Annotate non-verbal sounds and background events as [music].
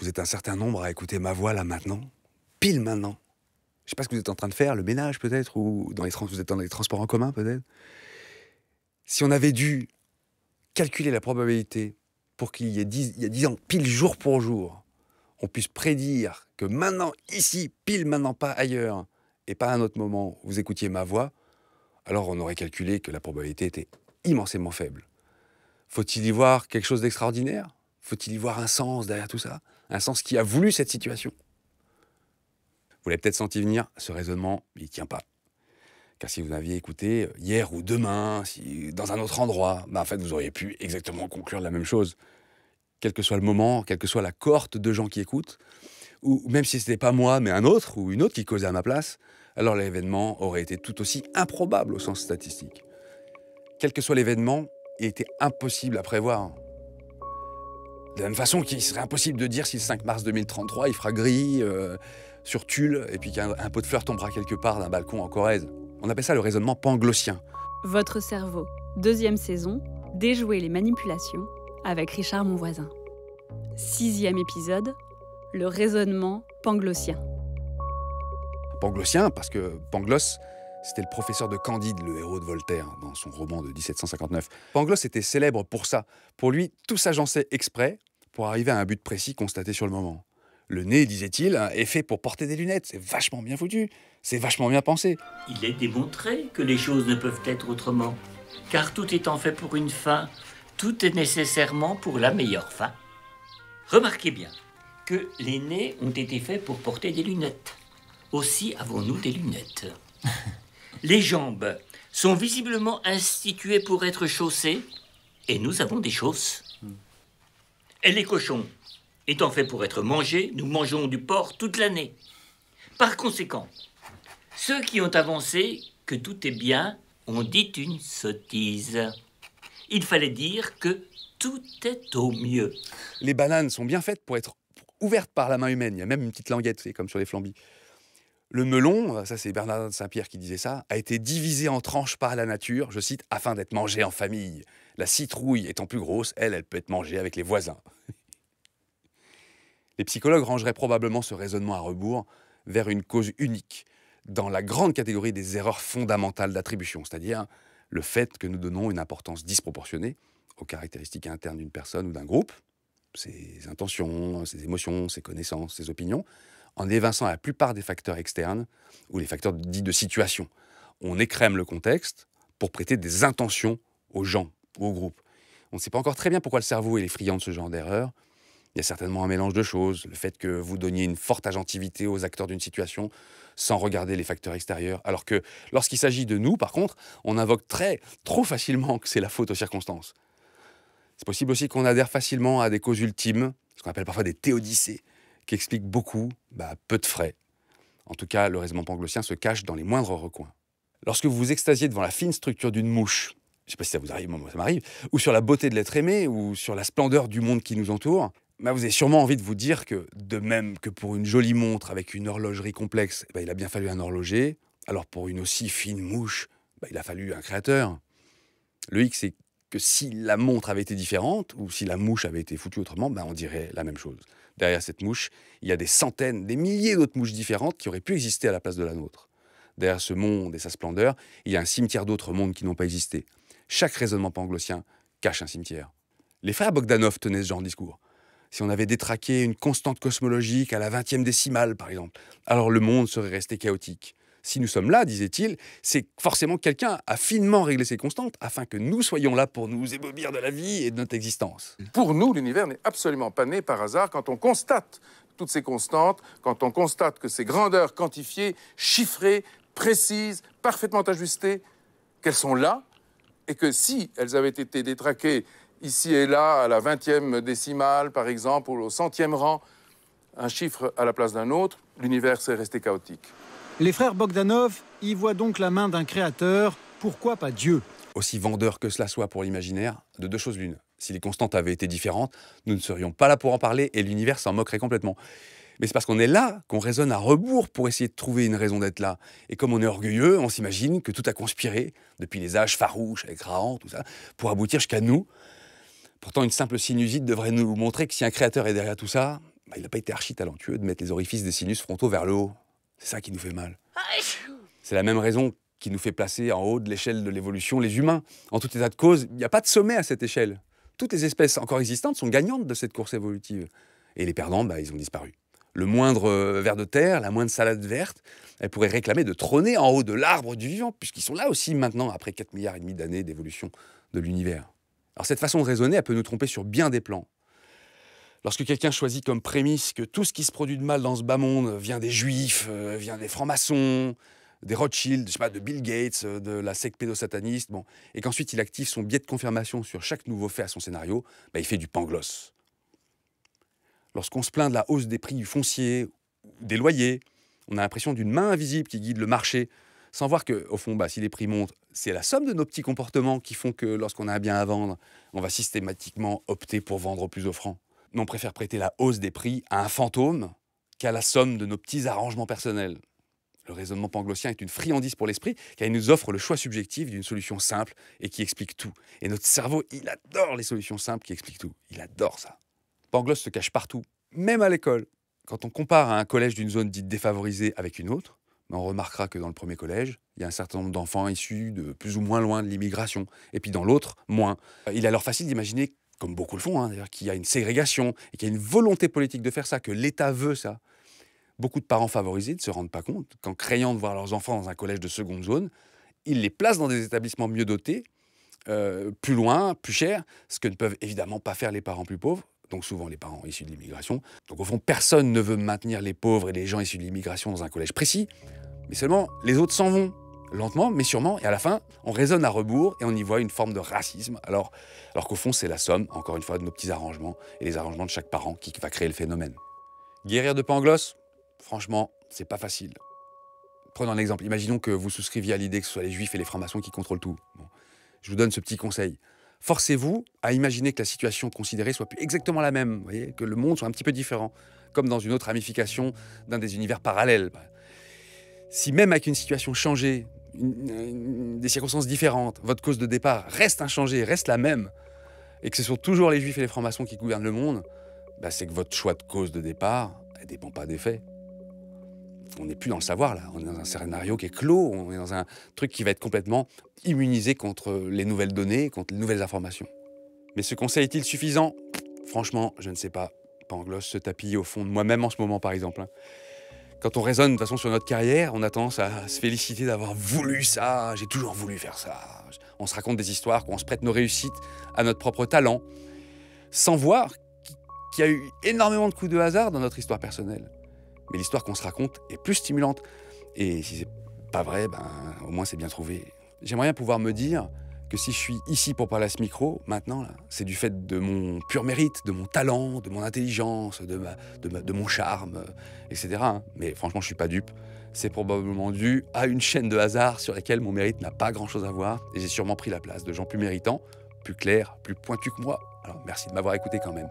Vous êtes un certain nombre à écouter ma voix là maintenant, pile maintenant. Je ne sais pas ce que vous êtes en train de faire, le ménage peut-être, ou dans les vous êtes dans les transports en commun peut-être. Si on avait dû calculer la probabilité pour qu'il y ait 10, a 10 ans, pile jour pour jour, on puisse prédire que maintenant, ici, pile maintenant, pas ailleurs, et pas à un autre moment, vous écoutiez ma voix, alors on aurait calculé que la probabilité était immensément faible. Faut-il y voir quelque chose d'extraordinaire Faut-il y voir un sens derrière tout ça un sens qui a voulu cette situation. Vous l'avez peut-être senti venir, ce raisonnement, il ne tient pas. Car si vous aviez écouté euh, hier ou demain, si, dans un autre endroit, bah, en fait, vous auriez pu exactement conclure la même chose. Quel que soit le moment, quelle que soit la cohorte de gens qui écoutent, ou même si ce n'était pas moi, mais un autre ou une autre qui causait à ma place, alors l'événement aurait été tout aussi improbable au sens statistique. Quel que soit l'événement, il était impossible à prévoir. De la même façon qu'il serait impossible de dire si le 5 mars 2033 il fera gris euh, sur Tulle et puis qu'un pot de fleurs tombera quelque part d'un balcon en Corrèze. On appelle ça le raisonnement panglossien. Votre cerveau, deuxième saison, déjouer les manipulations avec Richard Monvoisin. Sixième épisode, le raisonnement panglossien. Panglossien parce que pangloss c'était le professeur de Candide, le héros de Voltaire, dans son roman de 1759. Pangloss était célèbre pour ça. Pour lui, tout s'agençait exprès pour arriver à un but précis constaté sur le moment. Le nez, disait-il, est fait pour porter des lunettes. C'est vachement bien foutu. C'est vachement bien pensé. Il est démontré que les choses ne peuvent être autrement. Car tout étant fait pour une fin, tout est nécessairement pour la meilleure fin. Remarquez bien que les nez ont été faits pour porter des lunettes. Aussi avons-nous des lunettes. [laughs] Les jambes sont visiblement instituées pour être chaussées, et nous avons des chausses. Et les cochons, étant faits pour être mangés, nous mangeons du porc toute l'année. Par conséquent, ceux qui ont avancé que tout est bien ont dit une sottise. Il fallait dire que tout est au mieux. Les bananes sont bien faites pour être ouvertes par la main humaine. Il y a même une petite languette, c'est comme sur les flambis. Le melon, ça c'est Bernard de Saint-Pierre qui disait ça, a été divisé en tranches par la nature, je cite, afin d'être mangé en famille. La citrouille étant plus grosse, elle, elle peut être mangée avec les voisins. Les psychologues rangeraient probablement ce raisonnement à rebours vers une cause unique, dans la grande catégorie des erreurs fondamentales d'attribution, c'est-à-dire le fait que nous donnons une importance disproportionnée aux caractéristiques internes d'une personne ou d'un groupe, ses intentions, ses émotions, ses connaissances, ses opinions, en évinçant la plupart des facteurs externes ou les facteurs dits de situation. On écrème le contexte pour prêter des intentions aux gens ou aux groupes. On ne sait pas encore très bien pourquoi le cerveau est friand de ce genre d'erreur. Il y a certainement un mélange de choses, le fait que vous donniez une forte agentivité aux acteurs d'une situation sans regarder les facteurs extérieurs, alors que lorsqu'il s'agit de nous, par contre, on invoque très, trop facilement que c'est la faute aux circonstances. C'est possible aussi qu'on adhère facilement à des causes ultimes, ce qu'on appelle parfois des théodicées, qui explique beaucoup, bah, peu de frais. En tout cas, le raisonnement panglossien se cache dans les moindres recoins. Lorsque vous vous extasiez devant la fine structure d'une mouche, je ne sais pas si ça vous arrive, moi ça m'arrive, ou sur la beauté de l'être aimé, ou sur la splendeur du monde qui nous entoure, bah, vous avez sûrement envie de vous dire que, de même que pour une jolie montre avec une horlogerie complexe, bah, il a bien fallu un horloger, alors pour une aussi fine mouche, il a fallu un créateur. Le hic, c'est que si la montre avait été différente, ou si la mouche avait été foutue autrement, on dirait la même chose. Derrière cette mouche, il y a des centaines, des milliers d'autres mouches différentes qui auraient pu exister à la place de la nôtre. Derrière ce monde et sa splendeur, il y a un cimetière d'autres mondes qui n'ont pas existé. Chaque raisonnement panglossien cache un cimetière. Les frères Bogdanov tenaient ce genre de discours. Si on avait détraqué une constante cosmologique à la vingtième décimale, par exemple, alors le monde serait resté chaotique. Si nous sommes là, disait-il, c'est forcément quelqu'un a finement réglé ces constantes afin que nous soyons là pour nous ébobir de la vie et de notre existence. Pour nous, l'univers n'est absolument pas né par hasard quand on constate toutes ces constantes, quand on constate que ces grandeurs quantifiées, chiffrées, précises, parfaitement ajustées, qu'elles sont là, et que si elles avaient été détraquées ici et là, à la 20e décimale, par exemple, ou au centième rang, un chiffre à la place d'un autre, l'univers serait resté chaotique. Les frères Bogdanov y voient donc la main d'un créateur, pourquoi pas Dieu Aussi vendeur que cela soit pour l'imaginaire, de deux choses l'une. Si les constantes avaient été différentes, nous ne serions pas là pour en parler et l'univers s'en moquerait complètement. Mais c'est parce qu'on est là qu'on raisonne à rebours pour essayer de trouver une raison d'être là. Et comme on est orgueilleux, on s'imagine que tout a conspiré, depuis les âges farouches avec Rahan, tout ça, pour aboutir jusqu'à nous. Pourtant, une simple sinusite devrait nous montrer que si un créateur est derrière tout ça, bah, il n'a pas été archi talentueux de mettre les orifices des sinus frontaux vers le haut. C'est ça qui nous fait mal. C'est la même raison qui nous fait placer en haut de l'échelle de l'évolution les humains. En tout état de cause, il n'y a pas de sommet à cette échelle. Toutes les espèces encore existantes sont gagnantes de cette course évolutive. Et les perdants, bah, ils ont disparu. Le moindre euh, ver de terre, la moindre salade verte, elle pourrait réclamer de trôner en haut de l'arbre du vivant, puisqu'ils sont là aussi maintenant, après 4 milliards et demi d'années d'évolution de l'univers. Alors cette façon de raisonner, elle peut nous tromper sur bien des plans. Lorsque quelqu'un choisit comme prémisse que tout ce qui se produit de mal dans ce bas monde vient des juifs, euh, vient des francs-maçons, des Rothschild, de Bill Gates, euh, de la secte pédosataniste, bon, et qu'ensuite il active son biais de confirmation sur chaque nouveau fait à son scénario, bah, il fait du pangloss. Lorsqu'on se plaint de la hausse des prix du foncier, des loyers, on a l'impression d'une main invisible qui guide le marché, sans voir que, au fond, bah, si les prix montent, c'est la somme de nos petits comportements qui font que lorsqu'on a un bien à vendre, on va systématiquement opter pour vendre plus offrant on préfère prêter la hausse des prix à un fantôme qu'à la somme de nos petits arrangements personnels. Le raisonnement panglossien est une friandise pour l'esprit car il nous offre le choix subjectif d'une solution simple et qui explique tout. Et notre cerveau, il adore les solutions simples qui expliquent tout. Il adore ça. Pangloss se cache partout, même à l'école. Quand on compare un collège d'une zone dite défavorisée avec une autre, ben, on remarquera que dans le premier collège, il y a un certain nombre d'enfants issus de plus ou moins loin de l'immigration, et puis dans l'autre, moins. Il est alors facile d'imaginer comme beaucoup le font, hein, d'ailleurs, qu'il y a une ségrégation et qu'il y a une volonté politique de faire ça, que l'État veut ça. Beaucoup de parents favorisés ne se rendent pas compte qu'en craignant de voir leurs enfants dans un collège de seconde zone, ils les placent dans des établissements mieux dotés, euh, plus loin, plus cher, ce que ne peuvent évidemment pas faire les parents plus pauvres, donc souvent les parents issus de l'immigration. Donc au fond, personne ne veut maintenir les pauvres et les gens issus de l'immigration dans un collège précis, mais seulement les autres s'en vont lentement mais sûrement, et à la fin, on raisonne à rebours et on y voit une forme de racisme, alors, alors qu'au fond, c'est la somme, encore une fois, de nos petits arrangements et les arrangements de chaque parent qui va créer le phénomène. Guérir de pangloss Franchement, c'est pas facile. Prenons un exemple. Imaginons que vous souscriviez à l'idée que ce soit les juifs et les francs-maçons qui contrôlent tout. Je vous donne ce petit conseil. Forcez-vous à imaginer que la situation considérée soit plus exactement la même, que le monde soit un petit peu différent, comme dans une autre ramification d'un des univers parallèles. Bah, si même avec une situation changée, des circonstances différentes. Votre cause de départ reste inchangée, reste la même, et que ce sont toujours les juifs et les francs-maçons qui gouvernent le monde, bah, c'est que votre choix de cause de départ, elle dépend pas des faits. On n'est plus dans le savoir là, on est dans un scénario qui est clos, on est dans un truc qui va être complètement immunisé contre les nouvelles données, contre les nouvelles informations. Mais ce conseil est-il suffisant Franchement, je ne sais pas. Pangloss se tapit au fond de moi-même en ce moment par exemple. Hein quand on raisonne de toute façon sur notre carrière, on a tendance à se féliciter d'avoir voulu ça, j'ai toujours voulu faire ça. On se raconte des histoires, on se prête nos réussites à notre propre talent, sans voir qu'il y a eu énormément de coups de hasard dans notre histoire personnelle. Mais l'histoire qu'on se raconte est plus stimulante. Et si c'est pas vrai, ben, au moins c'est bien trouvé. J'aimerais bien pouvoir me dire, que si je suis ici pour parler à ce micro, maintenant, c'est du fait de mon pur mérite, de mon talent, de mon intelligence, de, de, mon charme, euh, etc. Hein. Mais franchement, je ne suis pas dupe. C'est probablement dû à une chaîne de hasard sur laquelle mon mérite n'a pas grand-chose à voir, et j'ai sûrement pris la place de gens plus méritants, plus clairs, plus pointus que moi. Alors merci de m'avoir écouté quand même.